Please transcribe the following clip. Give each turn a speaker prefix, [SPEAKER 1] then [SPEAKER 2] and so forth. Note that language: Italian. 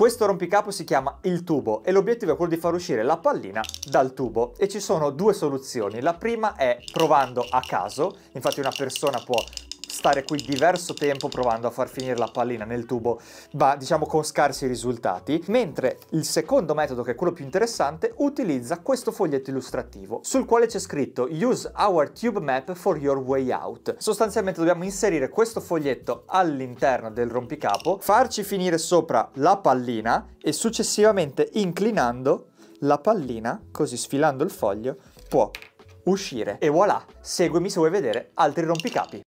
[SPEAKER 1] Questo rompicapo si chiama il tubo e l'obiettivo è quello di far uscire la pallina dal tubo e ci sono due soluzioni. La prima è provando a caso, infatti una persona può stare qui diverso tempo provando a far finire la pallina nel tubo, ma diciamo con scarsi risultati, mentre il secondo metodo, che è quello più interessante, utilizza questo foglietto illustrativo, sul quale c'è scritto Use our tube map for your way out. Sostanzialmente dobbiamo inserire questo foglietto all'interno del rompicapo, farci finire sopra la pallina e successivamente inclinando la pallina, così sfilando il foglio, può uscire. E voilà, seguimi se vuoi vedere altri rompicapi.